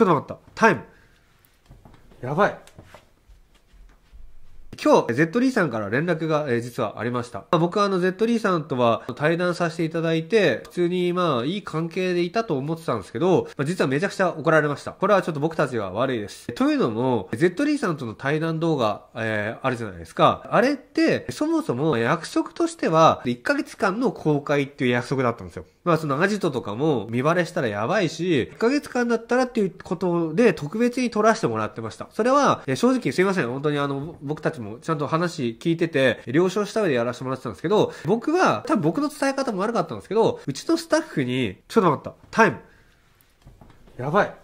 ちょっと待った。タイム。やばい。今日、z ーさんから連絡が、えー、実はありました。まあ、僕はあの z ーさんとは対談させていただいて、普通にまあいい関係でいたと思ってたんですけど、まあ、実はめちゃくちゃ怒られました。これはちょっと僕たちが悪いです。というのも、z ーさんとの対談動画、えー、あるじゃないですか。あれって、そもそも約束としては、1ヶ月間の公開っていう約束だったんですよ。まあそのアジトとかも見バレしたらやばいし、1ヶ月間だったらっていうことで特別に撮らせてもらってました。それは、正直すいません。本当にあの、僕たちももちゃんと話聞いてて、了承した上でやらせてもらってたんですけど、僕は、多分僕の伝え方も悪かったんですけど、うちのスタッフに、ちょっと待った、タイム。やばい。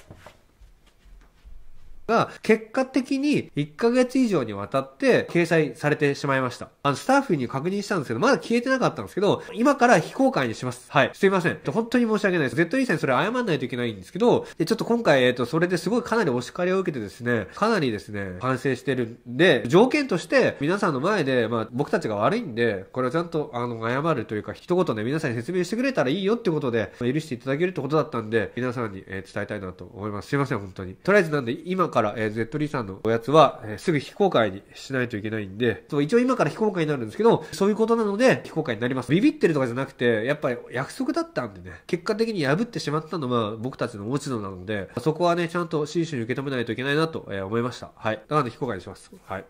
が、結果的に1ヶ月以上にわたって掲載されてしまいました。あの、スタッフに確認したんですけど、まだ消えてなかったんですけど、今から非公開にします。はい。すいません。本当に申し訳ないです。Z e さんにそれ謝らないといけないんですけど、でちょっと今回、えっ、ー、と、それですごいかなりお叱りを受けてですね、かなりですね、反省してるんで、条件として、皆さんの前で、まあ、僕たちが悪いんで、これはちゃんと、あの、謝るというか、一言で皆さんに説明してくれたらいいよってことで、許していただけるってことだったんで、皆さんに、えー、伝えたいなと思います。すいません、本当に。とりあえずなんで、今から、えー、Z リーさんのおやつは、えー、すぐ非公開にしないといけないんで、そう、一応今から非公開になるんですけど、そういうことなので、非公開になります。ビビってるとかじゃなくて、やっぱり約束だったんでね、結果的に破ってしまったのは僕たちの落ち度なので、そこはね、ちゃんと真摯に受け止めないといけないなと、えー、思いました。はい。なので非公開にします。はい。